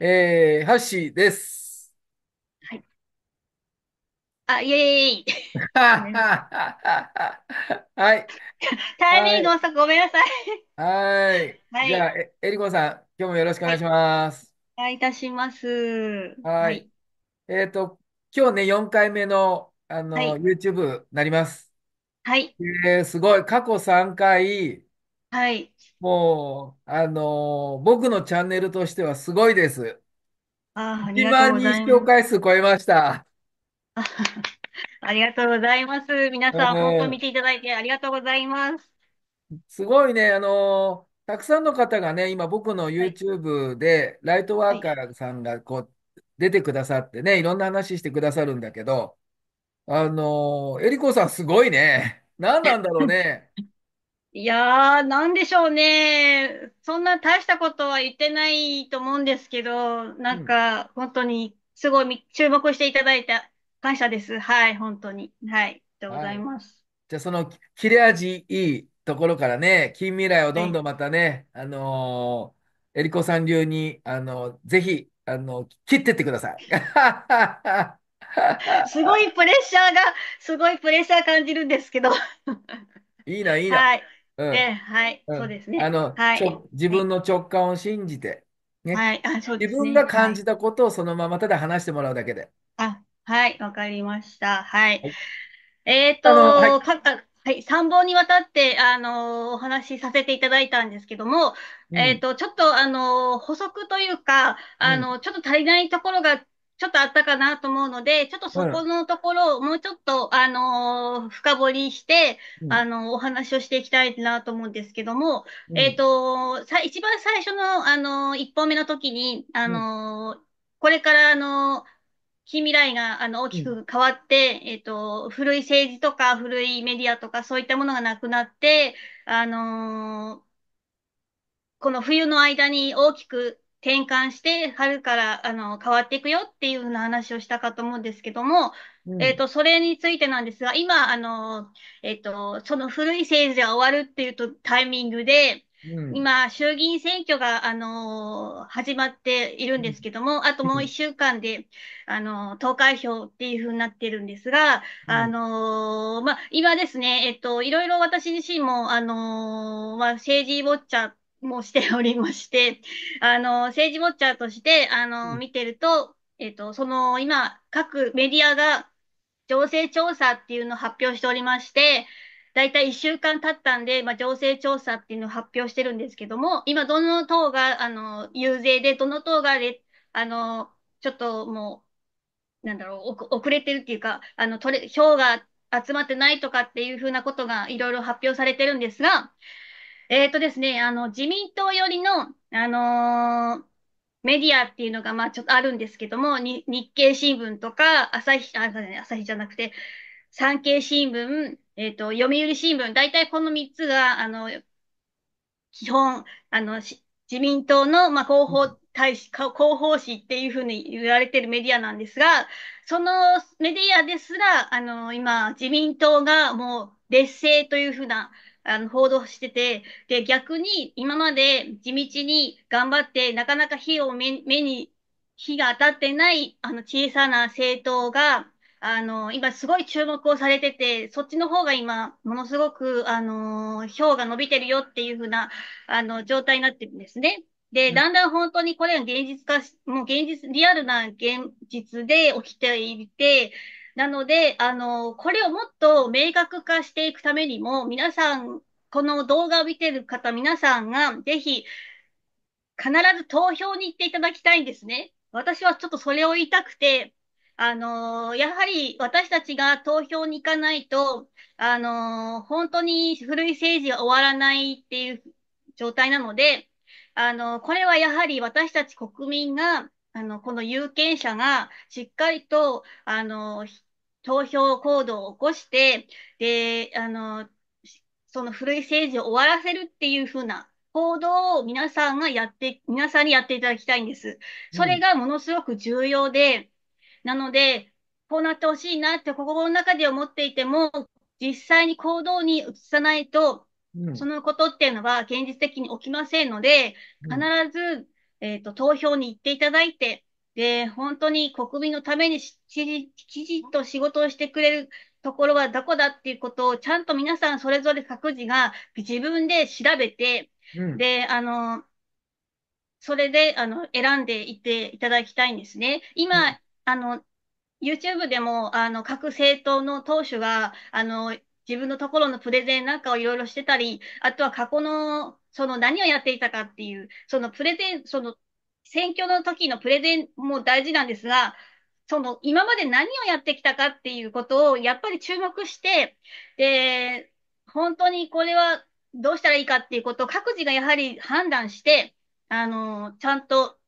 えー、ハッシーです。はい。あ、イェーイ。はい。タイミング遅くごめんなさい。はい。はじゃあ、え、えりこさん、今日もよろしくお願いします。お願いいたします。ははい。えっと、今日ね、4回目の、あはの、い。YouTube になります。はい。えーすごい。過去3回、はい。もう、あのー僕のチャンネルとしてはすごいです。ああ、あり1がとう万ご人ざ視い聴ます。回数超えました。ありがとうございます。皆さん、本当見ていただいてありがとうございます。すごいね、あのーたくさんの方がね、今僕の YouTube で、ライトワーカーさんがこう出てくださってね、いろんな話してくださるんだけど、あのー、えりこさんすごいね。何なんだろうね。いやー、なんでしょうね。そんな大したことは言ってないと思うんですけど、なんん。か、本当に、すごい注目していただいた感謝です。はい、本当に。はい、でございい。ます。じゃあ、その切れ味いいところからね、近未来をどんどんまたね、あのー、えりこさん流に、あのぜひ、あの切ってってください。すごいプレッシャーが、すごいプレッシャー感じるんですけど。いいな、いいな。い。えはい、そうですね。あの、はちょ自分の直感を信じて、ね、はい、あ、そうで自す分ね。がは感い。じたことをそのままただ話してもらうだけで。あ、はい、わかりました。はい。えっあの、はい、と、か、あはい、3本にわたって、あのお話しさせていただいたんですけども、えっと、ちょっと、あの補足というか、あのちょっと足りないところがちょっとあったかなと思うので、ちょっとそこのところをもうちょっと、あのー、深掘りして、うん、あのー、お話をしていきたいなと思うんですけども、うん、えっ、ー、と、さ、一番最初の、あの一本目の時に、あの、うん、これから、あの、近未来があの大きく変わって、うん、えっ、ー、と、古い政治とか古いメディアとかそういったものがなくなって、あのー、この冬の間に大きく転換して春からあの変わっていくよっていうふうな話をしたかと思うんですけども、うん、えっ、と、それについてなんですが、今、あの、えっ、ー、と、その古い政治が終わるっていうとタイミングで、うん、今、衆議院選挙が、あのー、始まっているんですけども、あともう1週間で、あのー、投開票っていうふうになってるんですが、あのまあ、今ですね、えっと、いろいろ私自身も、あのまあ、政治ウォッチャーもしておりまして、あの、政治ウォッチャーとして、あの、見てると、えっ、と、その、今、各メディアが情勢調査っていうのを発表しておりまして、だいたい1週間経ったんで、まあ、情勢調査っていうのを発表してるんですけども、今、どの党が、あの、遊説で、どの党がレ、あの、ちょっともう、なんだろう、遅れてるっていうか、あの、取れ、票が集まってないとかっていうふうなことがいろいろ発表されてるんですが、えっ、とですね、あの、自民党寄りの、あのー、メディアっていうのが、まあ、ちょっとあるんですけども、に日経新聞とか、朝日、あ、朝日じゃなくて、産経新聞、えっ、ー、と、読売新聞、大体この3つが、あの、基本、あの、自民党の、まあ、広報大使、広報誌っていうふうに言われてるメディアなんですが、そのメディアですら、あの、今、自民党がもう劣勢というふうな、あの報道してて、で、逆に今まで地道に頑張って、なかなか火を目に、火が当たってない、あの、小さな政党が、あの、今すごい注目をされてて、そっちの方が今、ものすごく、あの、票が伸びてるよっていうふうな、あの、状態になってるんですね。で、だんだん本当にこれが現実化し、もう現実、リアルな現実で起きていて、なので、あの、これをもっと明確化していくためにも、皆さん、この動画を見てる方、皆さんが、ぜひ、必ず投票に行っていただきたいんですね。私はちょっとそれを言いたくて、あのやはり私たちが投票に行かないと、あの本当に古い政治が終わらないっていう状態なので、あのこれはやはり私たち国民が、あのこの有権者がしっかりと、あの投票行動を起こして、で、あの、その古い政治を終わらせるっていうふうな行動を皆さんがやって、皆さんにやっていただきたいんです。それがものすごく重要で、なので、こうなってほしいなって心の中で思っていても、実際に行動に移さないと、そのことっていうのは現実的に起きませんので、必ず、えっ、ー、と、投票に行っていただいて、で、本当に国民のためにきちきちっと仕事をしてくれるところはどこだっていうことを、ちゃんと皆さんそれぞれ各自が自分で調べて、うん、で、あの、それで、あの、選んでいっていただきたいんですね。今、うん、あの、YouTube でも、あの、各政党の党首が、あの、自分のところのプレゼンなんかをいろいろしてたり、あとは過去の、その何をやっていたかっていう、そのプレゼン、その選挙の時のプレゼンも大事なんですが、その今まで何をやってきたかっていうことをやっぱり注目して、で、本当にこれはどうしたらいいかっていうことを各自がやはり判断して、あの、ちゃんと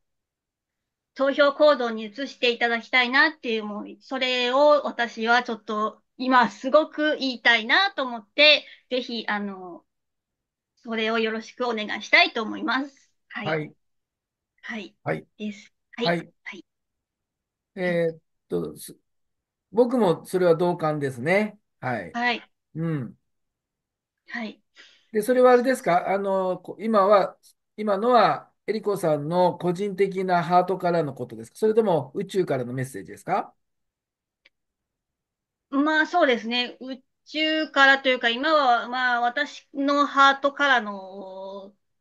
投票行動に移していただきたいなっていう、思い、それを私はちょっと今すごく言いたいなと思って、ぜひ、あの、それをよろしくお願いしたいと思います。はい、はいはい。はい。です。はい。はい。えーっと、す僕もそれは同感ですね。はい。はい。うん。はい。で、それはあれですかあの、こ今は、今のは、エリコさんの個人的なハートからのことですかそれとも宇宙からのメッセージですかまあそうですね。宇宙からというか、今は、まあ私のハートからの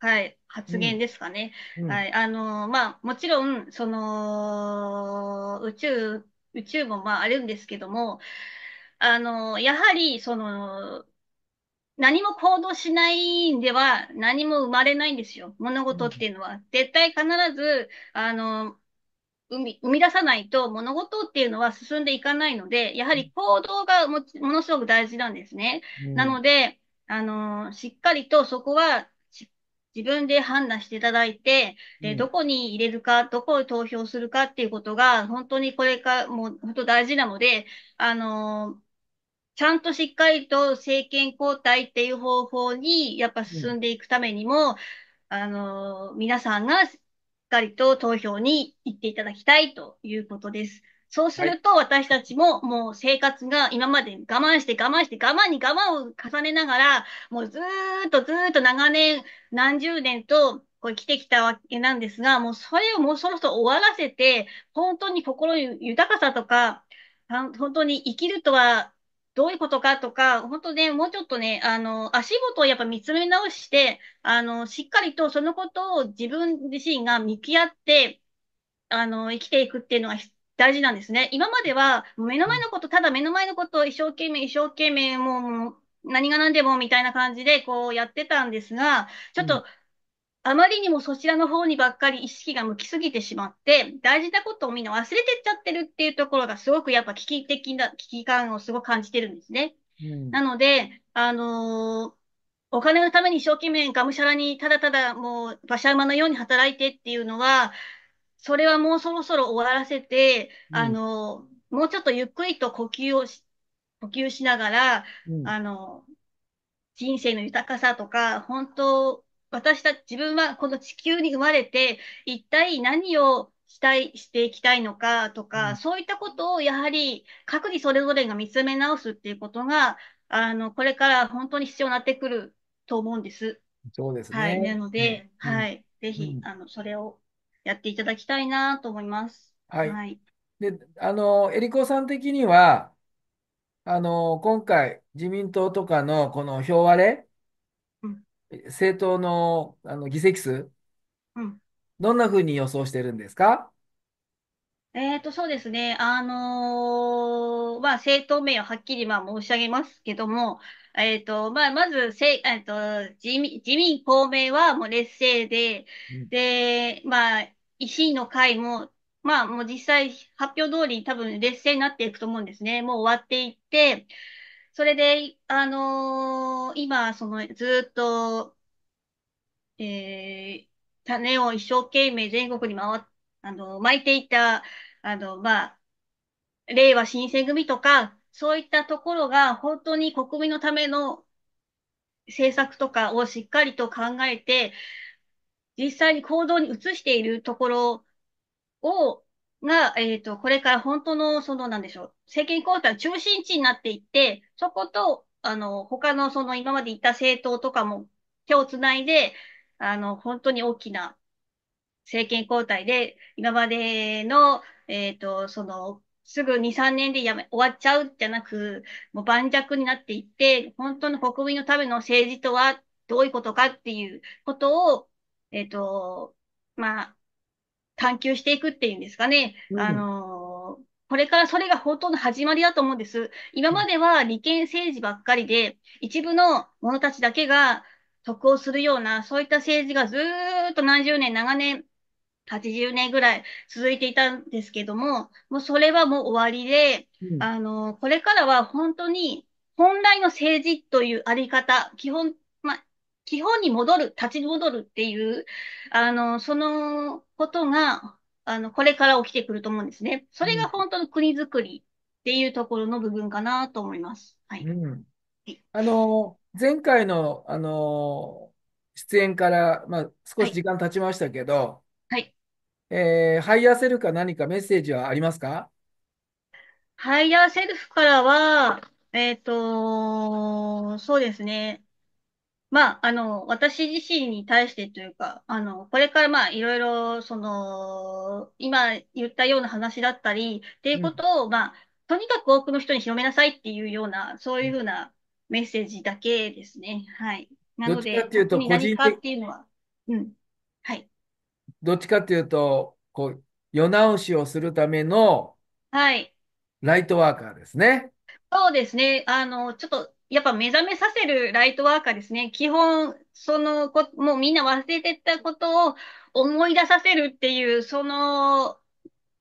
はい、発言ですかね。はい、あのまあ、もちろん、その、宇宙、宇宙もまああるんですけども、あのやはり、その、何も行動しないんでは何も生まれないんですよ。物事っていうのは。うん、絶対必ず、あの、生み生み出さないと物事っていうのは進んでいかないので、やはり行動がもものすごく大事なんですね。なので、あの、しっかりとそこは自分で判断していただいて、で、どこに入れるか、どこを投票するかっていうことが、本当にこれから、もう本当大事なので、あのー、ちゃんとしっかりと政権交代っていう方法に、やっぱ進んでいくためにも、うん、あのー、皆さんがしっかりと投票に行っていただきたいということです。そうすると私たちももう生活が今まで我慢して我慢して我慢に我慢を重ねながら、もうずっとずっと長年、何十年とこう来てきたわけなんですが、もうそれをもうそろそろ終わらせて、本当に心豊かさとか、本当に生きるとはどういうことかとか、本当ね、もうちょっとね、あの、足元をやっぱ見つめ直して、あの、しっかりとそのことを自分自身が向き合って、あの、生きていくっていうのは大事なんですね。今までは、目の前のこと、ただ目の前のことを一生懸命、一生懸命、もう、何が何でもみたいな感じで、こうやってたんですが、ちょっと、あまりにもそちらの方にばっかり意識が向きすぎてしまって、大事なことをみんな忘れてっちゃってるっていうところがすごくやっぱ危機的な、危機感をすごく感じてるんですね。なので、あのーお金のために一生懸命がむしゃらにただただもう馬車馬のように働いてっていうのは、それはもうそろそろ終わらせて、うん、あの、もうちょっとゆっくりと呼吸をし、呼吸しながら、うん、あの、人生の豊かさとか、本当、私たち、自分はこの地球に生まれて、一体何をしたい、していきたいのかとか、うん、そういったことをやはり各自それぞれが見つめ直すっていうことが、あの、これから本当に必要になってくると思うんです。そうですね。はい。なので、はい。ぜひ、あの、それをやっていただきたいなと思います。はい。はい、で、あの、えりこさん的には、あの、今回、自民党とかのこの票割れ、うん、政党の、あの議席数、うん、どんなふうに予想してるんですかえっと、そうですね。あのー、まあ、政党名をはっきりまあ申し上げますけども、えっ、ー、と、まあ、まず、せ、えっ、ー、と、自民、自民公明はもう劣勢で、うん、で、まあ、石の会も、まあもう実際発表通り多分劣勢になっていくと思うんですね。もう終わっていって、それで、あのー、今、そのずっと、えー、種を一生懸命全国に回っ、あの、巻いていた、あの、まあ、令和新選組とか、そういったところが本当に国民のための政策とかをしっかりと考えて、実際に行動に移しているところを、が、えっ、ー、と、これから本当の、その、なんでしょう、政権交代の中心地になっていって、そこと、あの、他の、その、今までいた政党とかも手をつないで、あの、本当に大きな政権交代で、今までの、えっ、ー、と、その、すぐ2、3年でやめ、終わっちゃうじゃなく、もう盤石になっていって、本当の国民のための政治とはどういうことかっていうことを、えっ、ー、と、まあ、探求していくっていうんですかね。うん、あの、これからそれが本当の始まりだと思うんです。今までは利権政治ばっかりで、一部の者たちだけが得をするような、そういった政治がずーっと何十年、長年、80年ぐらい続いていたんですけども、もうそれはもう終わりで、うん、あの、これからは本当に本来の政治というあり方、基本基本に戻る、立ち戻るっていう、あの、そのことが、あの、これから起きてくると思うんですね。それが本当の国づくりっていうところの部分かなと思います。はい。うん、あの、前回の、あの、出演から、まあ、少し時間経ちましたけど、はい。えー、ハイヤーセルか何かメッセージはありますかハイヤーセルフからは、えっ、ー、と、そうですね。まあ、あの、私自身に対してというか、あの、これからまあ、いろいろ、その、今言ったような話だったり、っていうことを、うん、まあ、とにかく多くの人に広めなさいっていうような、そういうふうなメッセージだけですね。はい。なので、どっちかっていうと、っていうのは、うん。はい。どっちかっていうと、こう、世直しをするための、はい。ライトワーカーですね。そうですね。あの、ちょっと、やっぱ目覚めさせるライトワーカーですね。基本、そのこ、もうみんな忘れてたことを思い出させるっていう、その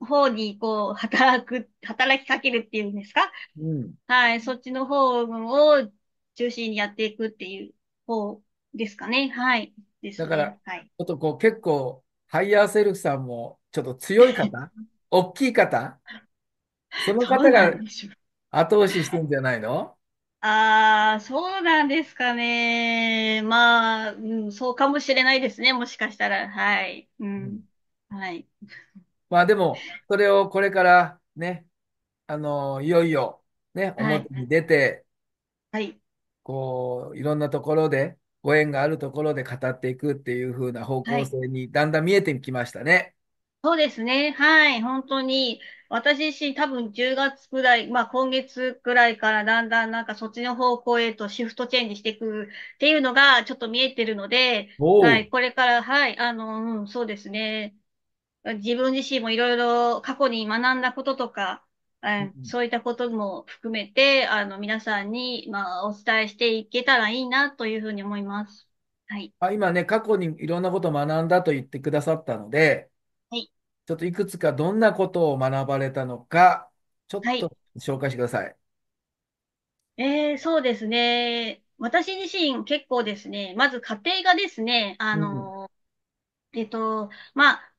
方にこう、働く、働きかけるっていうんですか、うん、はい、そっちの方を中心にやっていくっていう方ですかね。はい。ね、だから、はい、ちょっとこう結構、ハイヤーセルフさんも、ちょっと強い方 大きい方その方が後押ししてんじゃないのああ、そうなんですかね。まあ、うん、そうかもしれないですね、もしかしたら。はい。うん。はい。まあでも、それをこれからね、あの、いよいよね、表に出て、はい。こう、いろんなところで、ご縁があるところで語っていくっていう風な方向性にだんだん見えてきましたね。そうですね。はい。本当に、私自身多分10月くらい、まあ今月くらいからだんだんなんかそっちの方向へとシフトチェンジしていくっていうのがちょっと見えてるので、はお、い。これから、はい。あの、うん、そうですね。自分自身もいろいろ過去に学んだこととか、うんそういったことも含めて、あの、皆さんに、まあ、お伝えしていけたらいいなというふうに思います。はい。あ、今ね、過去にいろんなことを学んだと言ってくださったので、ちょっといくつかどんなことを学ばれたのか、ちょっはい。と紹介してください。えー、そうですね。私自身結構ですね、まず家庭がですね、あのえっと、まあ、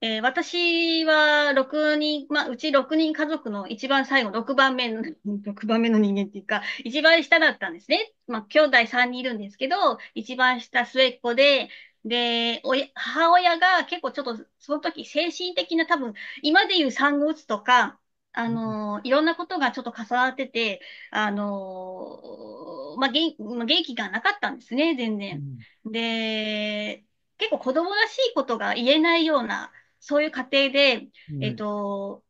えー私は6人、まあ、うち6人家族の一番最後、6番目の、6 番目の人間っていうか、一番下だったんですね。まあ、兄弟3人いるんですけど、一番下末っ子で、で、お母親が結構ちょっと、その時精神的な多分、今でいう産後うつとか、あのー、いろんなことがちょっと重なってて、あのー、まあ、元、まあ、元気がなかったんですね、全然。で、結構子供らしいことが言えないような、そういう家庭で、えっ、と、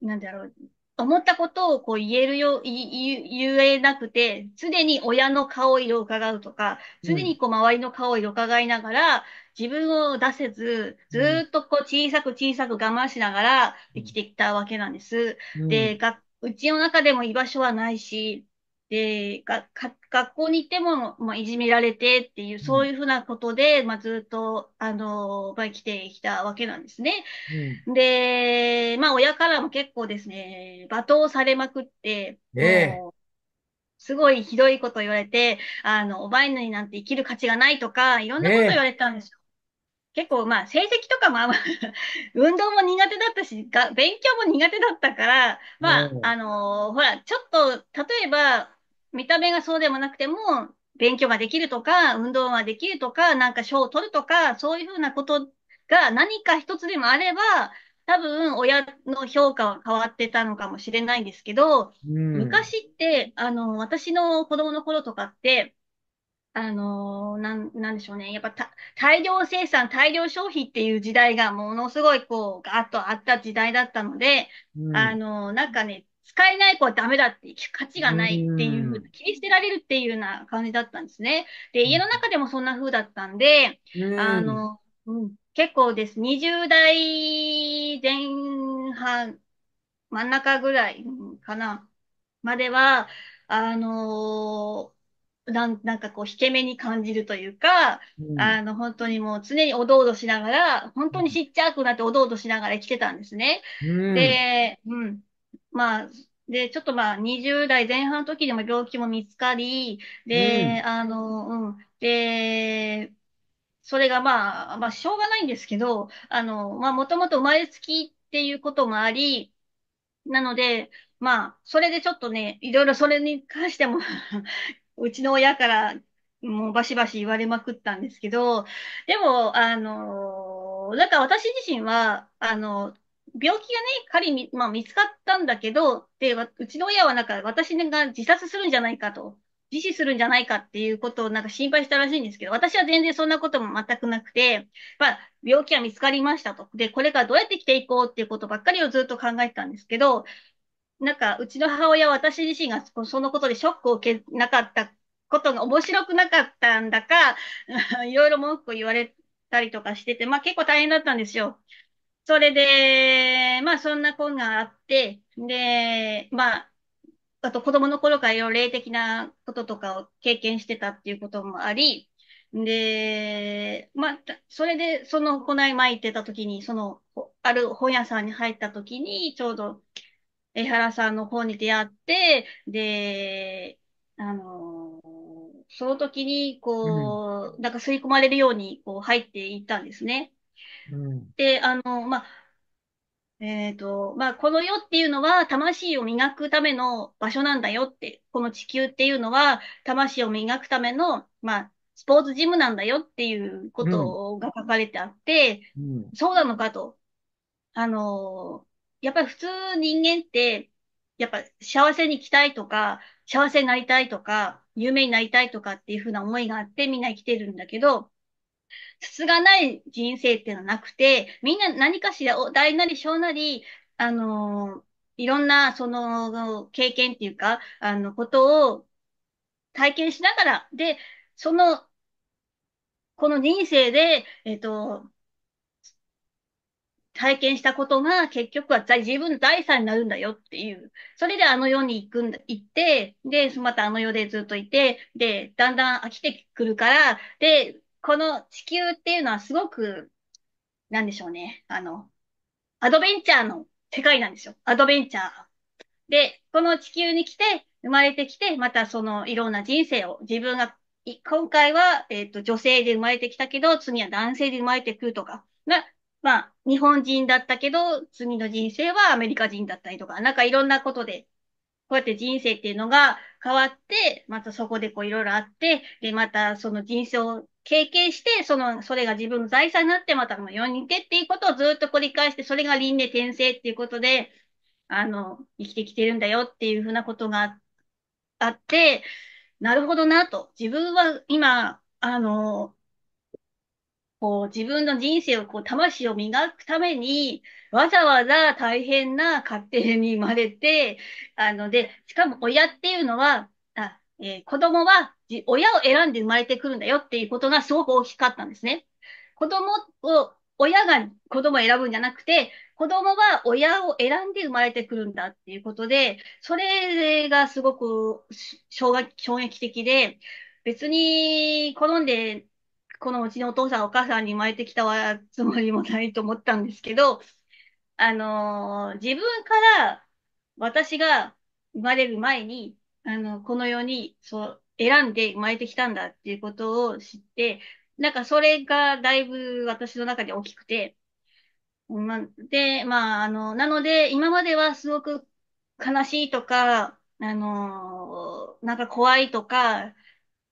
なんだろう、思ったことをこう言えるよ、言えなくて、常に親の顔色を伺うとか、常にこう周りの顔色を伺いながら、自分を出せず、ずっとこう小さく小さく我慢しながら生きてきたわけなんです。で、うちの中でも居場所はないし、で、が学校に行っても、まあ、いじめられてっていう、そういうふうなことで、うん、まあ、ずっと、あの、まあ、来てきたわけなんですね。うん、で、まあ、親からも結構ですね、罵倒されまくって、ねすごいひどいこと言われて、あの、おばいぬになんて生きる価値がないとか、いろんなこと言われたんですよ。結構まあ成績とかも、運動も苦手だったし、が勉強も苦手だったから、まあ、あのー、ほら、ちょっと、例えば、見た目がそうでもなくても、勉強ができるとか、運動ができるとか、なんか賞を取るとか、そういうふうなことが何か一つでもあれば、多分親の評価は変わってたのかもしれないんですけど、うん、昔って、あの、私の子供の頃とかって、あのなん、なんでしょうね。やっぱ大量生産、大量消費っていう時代がものすごいこう、ガーッとあった時代だったので、うん、あのなんかね、使えない子はダメだって、価値がないっていうふうに切り捨てられるっていうような感じだったんですね。で、家の中でもそんな風だったんで、んあの、うん、結構です。20代前半、真ん中ぐらいかな、までは、あのー、なん、なんかこう、引け目に感じるというか、うん、あの、本当にもう常におどおどしながら、本当にちっちゃくなっておどおどしながら生きてたんですね。うん、で、うん。まあ、で、ちょっとまあ、20代前半の時でも病気も見つかり、で、うんあの、うん。で、それがまあ、まあ、しょうがないんですけど、あの、まあ、もともと生まれつきっていうこともあり、なので、まあ、それでちょっとね、いろいろそれに関しても うちの親からもうバシバシ言われまくったんですけど、でも、あの、なんか私自身は、あの、病気がね、仮に、まあ、見つかったんだけど、で、うちの親はなんか私が自殺するんじゃないかと、自死するんじゃないかっていうことをなんか心配したらしいんですけど、私は全然そんなことも全くなくて、まあ、病気は見つかりましたと。で、これからどうやって生きていこうっていうことばっかりをずっと考えてたんですけど、なんか、うちの母親は私自身がそのことでショックを受けなかったことが面白くなかったんだか、いろいろ文句を言われたりとかしてて、まあ結構大変だったんですよ。それで、まあそんな本があって、で、まあ、あと子供の頃からいろいろ霊的なこととかを経験してたっていうこともあり、で、まあ、それで、その、こない行ってた時に、その、ある本屋さんに入った時に、ちょうど、江原さんの本に出会って、で、あのー、その時に、こう、うん、なんか吸い込まれるように、こう、入っていったんですね。うん、で、あの、まあ、えっと、まあ、この世っていうのは魂を磨くための場所なんだよって、この地球っていうのは魂を磨くための、まあ、スポーツジムなんだよっていうことが書かれてあって、そうなのかと。あの、やっぱり普通人間って、やっぱ幸せに来たいとか、幸せになりたいとか、有名になりたいとかっていうふうな思いがあってみんな生きてるんだけど、すがない人生っていうのはなくて、みんな何かしら大なり小なり、あのいろんなその経験っていうか、あのことを体験しながら、で、その、この人生で、えっ、と、体験したことが結局は自分の財産になるんだよっていう。それであの世に行くんだ、行って、で、またあの世でずっといて、で、だんだん飽きてくるから、で、この地球っていうのはすごく、なんでしょうね。あの、アドベンチャーの世界なんですよ。アドベンチャー。で、この地球に来て、生まれてきて、またそのいろんな人生を自分が、今回は、えっ、ー、と、女性で生まれてきたけど、次は男性で生まれてくるとか、まあ、日本人だったけど、次の人生はアメリカ人だったりとか、なんかいろんなことで、こうやって人生っていうのが変わって、またそこでこういろいろあって、で、またその人生を経験して、その、それが自分の財産になって、また4人手っていうことをずっと繰り返して、それが輪廻転生っていうことで、あの、生きてきてるんだよっていうふうなことがあって、なるほどなと。自分は今、あの、こう、自分の人生を、こう、魂を磨くために、わざわざ大変な家庭に生まれて、あの、で、しかも親っていうのは、あえー、子供は親を選んで生まれてくるんだよっていうことがすごく大きかったんですね。子供を、親が子供を選ぶんじゃなくて、子供は親を選んで生まれてくるんだっていうことで、それがすごく衝撃的で、別に好んで、このうちのお父さんお母さんに生まれてきたつもりもないと思ったんですけど、あの自分から私が生まれる前に、あの、この世に、そう、選んで生まれてきたんだっていうことを知って、なんかそれがだいぶ私の中で大きくて、ま、で、まあ、あの、なので、今まではすごく悲しいとか、あの、なんか怖いとか、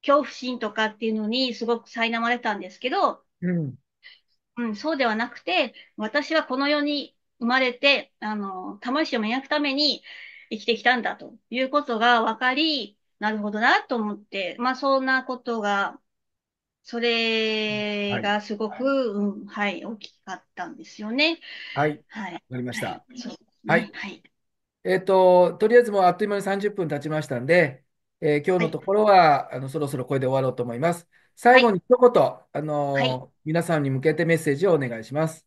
恐怖心とかっていうのにすごく苛まれたんですけど、うん。うん、そうではなくて、私はこの世に生まれて、あの、魂を磨くために生きてきたんだということが分かり、なるほどなと思って、まあそんなことが、それがすごく、はい、うん、はい、大きかったんですよね。はい。はい。わかりました。はい。はい。えっ、ー、と、とりあえずもうあっという間に30分経ちましたんで、えー、今日のところは、はい、あのそろそろこれで終わろうと思います。最後に一言、はい、あの、はい、皆さんに向けてメッセージをお願いします。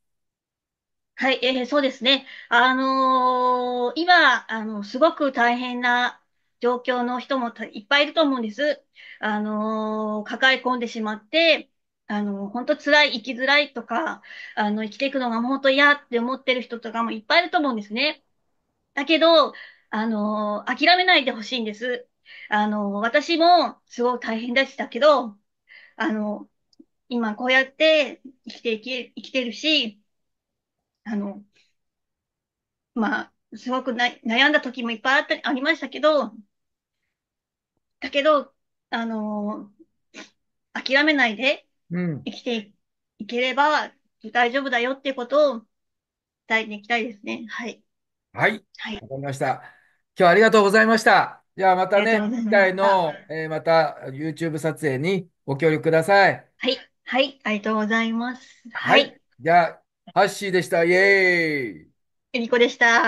はい、えー、そうですね。あのー、今、あの、すごく大変な状況の人もいっぱいいると思うんです。あのー、抱え込んでしまって、あのー、本当辛い、生きづらいとか、あの、生きていくのが本当嫌って思ってる人とかもいっぱいいると思うんですね。だけど、あのー、諦めないでほしいんです。あの、私もすごく大変でしたけど、あの、今こうやって生きていけ、生きてるし、あの、まあ、すごくな悩んだ時もいっぱいあった、ありましたけど、だけど、あのー、諦めないで生きていければ大丈夫だよっていうことを伝えていきたいですね。はい。はい。はい。わかりました。今日はありがとうございました。じゃあまたね、次回の、えー、また YouTube 撮影にご協力ください。はい。はい。ありがとうございます。はい。はい、じゃあ、ハッシーでした。イェーイ。えりこでした。